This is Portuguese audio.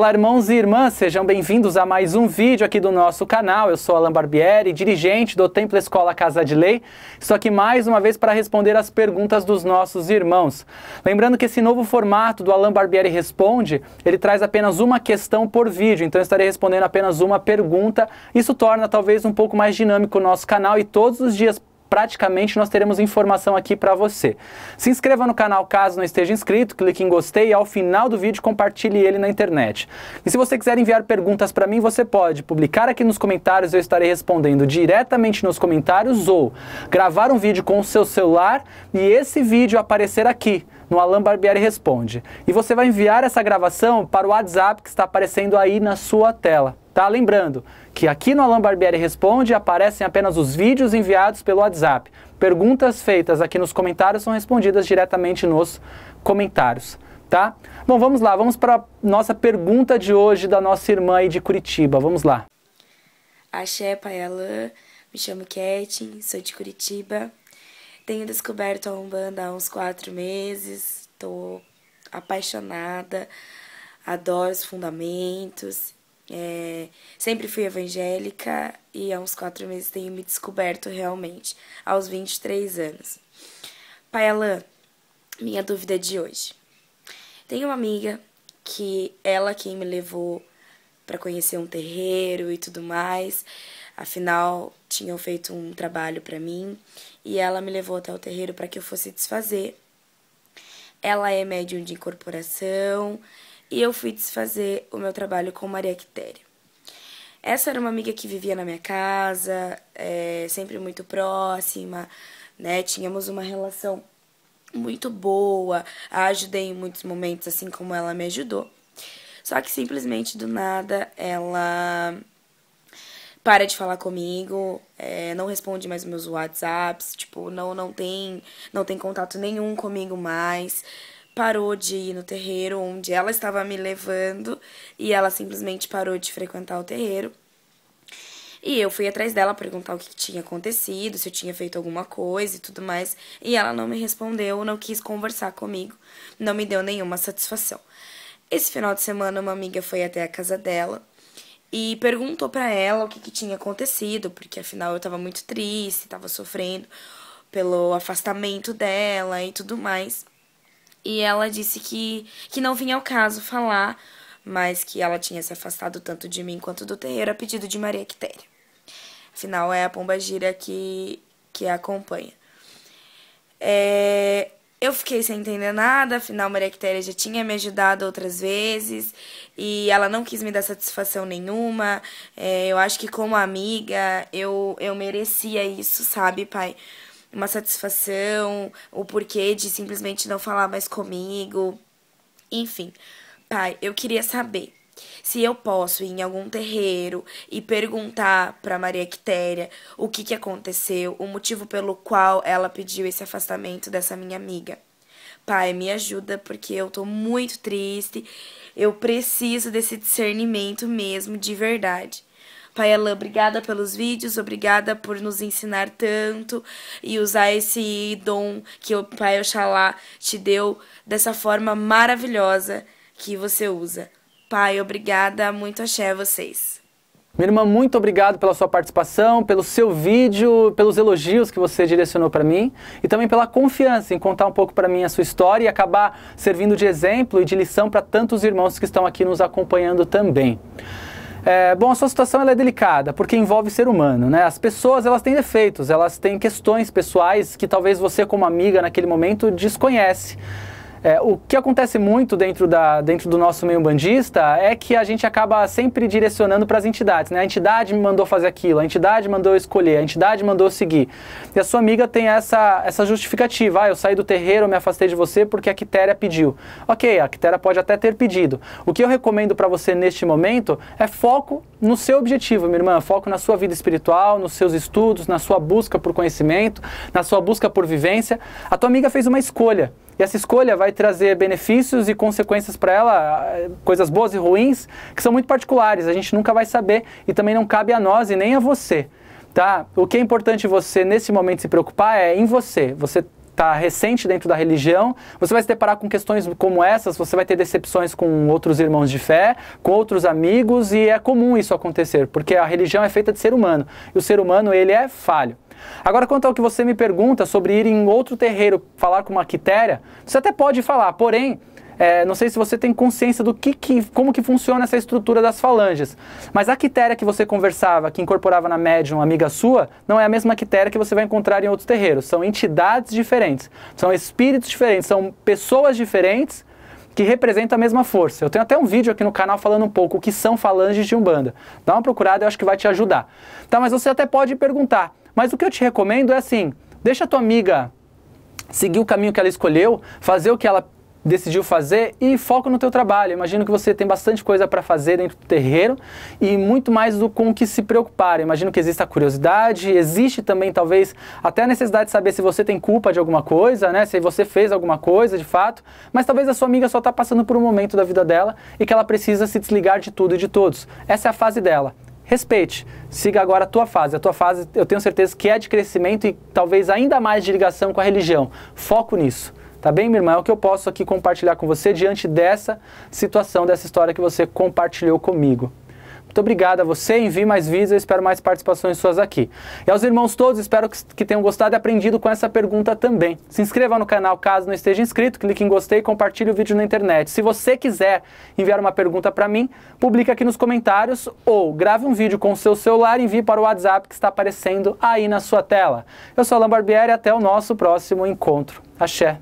Olá, irmãos e irmãs, sejam bem-vindos a mais um vídeo aqui do nosso canal. Eu sou Alan Barbieri, dirigente do Templo Escola Casa de Lei. Estou aqui mais uma vez para responder as perguntas dos nossos irmãos. Lembrando que esse novo formato do Alan Barbieri Responde, ele traz apenas uma questão por vídeo, então eu estarei respondendo apenas uma pergunta. Isso torna talvez um pouco mais dinâmico o nosso canal e todos os dias praticamente nós teremos informação aqui para você. Se inscreva no canal caso não esteja inscrito, clique em gostei e ao final do vídeo compartilhe ele na internet. E se você quiser enviar perguntas para mim, você pode publicar aqui nos comentários, eu estarei respondendo diretamente nos comentários ou gravar um vídeo com o seu celular e esse vídeo aparecer aqui no Alan Barbieri Responde. E você vai enviar essa gravação para o WhatsApp que está aparecendo aí na sua tela. Tá? Lembrando que aqui no Alan Barbieri Responde aparecem apenas os vídeos enviados pelo WhatsApp. Perguntas feitas aqui nos comentários são respondidas diretamente nos comentários. Tá? Bom, vamos lá, vamos para nossa pergunta de hoje da nossa irmã aí de Curitiba. Vamos lá. Axé, pai Alan, me chamo Ketin, sou de Curitiba. Tenho descoberto a Umbanda há uns quatro meses, estou apaixonada, adoro os fundamentos é, sempre fui evangélica e há uns quatro meses tenho me descoberto realmente, aos 23 anos. Pai Alain, minha dúvida de hoje. Tenho uma amiga que ela quem me levou para conhecer um terreiro e tudo mais. Afinal, tinham feito um trabalho para mim e ela me levou até o terreiro para que eu fosse desfazer. Ela é médium de incorporação, e eu fui desfazer o meu trabalho com Maria Quitéria. Essa era uma amiga que vivia na minha casa, é, sempre muito próxima, né? Tínhamos uma relação muito boa, a ajudei em muitos momentos, assim como ela me ajudou. Só que simplesmente do nada ela para de falar comigo, é, não responde mais meus WhatsApps, tipo, não, não tem não tem contato nenhum comigo mais parou de ir no terreiro onde ela estava me levando e ela simplesmente parou de frequentar o terreiro. E eu fui atrás dela perguntar o que tinha acontecido, se eu tinha feito alguma coisa e tudo mais, e ela não me respondeu, não quis conversar comigo, não me deu nenhuma satisfação. Esse final de semana uma amiga foi até a casa dela e perguntou para ela o que, que, tinha acontecido, porque afinal eu tava muito triste, tava sofrendo pelo afastamento dela e tudo mais e ela disse que, que não vinha ao caso falar, mas que ela tinha se afastado tanto de mim quanto do terreiro a pedido de Maria Quitéria. Afinal, é a pomba gira que, que a acompanha. É, eu fiquei sem entender nada, afinal Maria Quitéria já tinha me ajudado outras vezes e ela não quis me dar satisfação nenhuma. É, eu acho que como amiga eu, eu merecia isso, sabe, pai? uma satisfação, o porquê de simplesmente não falar mais comigo. Enfim, pai, eu queria saber se eu posso ir em algum terreiro e perguntar para Maria Quitéria o que, que aconteceu, o motivo pelo qual ela pediu esse afastamento dessa minha amiga. Pai, me ajuda porque eu tô muito triste. Eu preciso desse discernimento mesmo, de verdade. Pai Alain, obrigada pelos vídeos, obrigada por nos ensinar tanto e usar esse dom que o Pai Oxalá te deu dessa forma maravilhosa que você usa. Pai, obrigada, muito axé a vocês. Minha irmã, muito obrigado pela sua participação, pelo seu vídeo, pelos elogios que você direcionou para mim e também pela confiança em contar um pouco para mim a sua história e acabar servindo de exemplo e de lição para tantos irmãos que estão aqui nos acompanhando também. É, bom, a sua situação é delicada, porque envolve ser humano, né? As pessoas, elas têm defeitos, elas têm questões pessoais que talvez você, como amiga, naquele momento, desconhece. É, o que acontece muito dentro, da, dentro do nosso meio bandista é que a gente acaba sempre direcionando para as entidades, né? A entidade me mandou fazer aquilo, a entidade mandou escolher, a entidade mandou seguir. E a sua amiga tem essa, essa justificativa, ah, eu saí do terreiro, me afastei de você porque a Quitéria pediu. Ok, a Quitéria pode até ter pedido. O que eu recomendo para você neste momento é foco no seu objetivo, minha irmã. Foco na sua vida espiritual, nos seus estudos, na sua busca por conhecimento, na sua busca por vivência. A tua amiga fez uma escolha. E essa escolha vai trazer benefícios e consequências para ela, eh, coisas boas e ruins, que são muito particulares. A gente nunca vai saber e também não cabe a nós e nem a você tá? O que é importante você nesse momento se preocupar é em você. Você está recente dentro da religião, você vai se deparar com questões como essas, você vai ter decepções com outros irmãos de fé, com outros amigos, e é comum isso acontecer, porque a religião é feita de ser humano, e o ser humano ele é falho. Agora, quanto ao que você me pergunta sobre ir em outro terreiro falar com uma quitéria, você até pode falar, porém, é, não sei se você tem consciência do que, que, como que funciona essa estrutura das falanges, mas a quitéria que você conversava, que incorporava na médium amiga sua, não é a mesma quitéria que você vai encontrar em outros terreiros. São entidades diferentes, são espíritos diferentes, são pessoas diferentes que representam a mesma força. Eu tenho até um vídeo aqui no canal falando um pouco o que são falanges de Umbanda. Dá uma procurada, eu acho que vai te ajudar. Tá, mas você até pode perguntar. Mas o que eu te recomendo é assim, deixa a tua amiga seguir o caminho que ela escolheu, fazer o que ela decidiu fazer e foco no teu trabalho. Imagino que você tem bastante coisa para fazer dentro do terreiro e muito mais do com que se preocupar. Imagino que exista a curiosidade, existe também talvez até a necessidade de saber se você tem culpa de alguma coisa, né? Se você fez alguma coisa de fato, mas talvez a sua amiga só está passando por um momento da vida dela e que ela precisa se desligar de tudo e de todos. Essa é a fase dela respeite. Siga agora a tua fase. A tua fase, eu tenho certeza que é de crescimento e talvez ainda mais de ligação com a religião. Foco nisso. Tá bem, minha irmã? É o que eu posso aqui compartilhar com você diante dessa situação, dessa história que você compartilhou comigo. Muito obrigado a você, envie mais vídeos, eu espero mais participações suas aqui. E aos irmãos todos, espero que tenham gostado e aprendido com essa pergunta também. Se inscreva no canal caso não esteja inscrito, clique em gostei e compartilhe o vídeo na internet. Se você quiser enviar uma pergunta para mim, publique aqui nos comentários ou grave um vídeo com o seu celular e envie para o WhatsApp que está aparecendo aí na sua tela. Eu sou Alan Barbieri e até o nosso próximo encontro. Axé!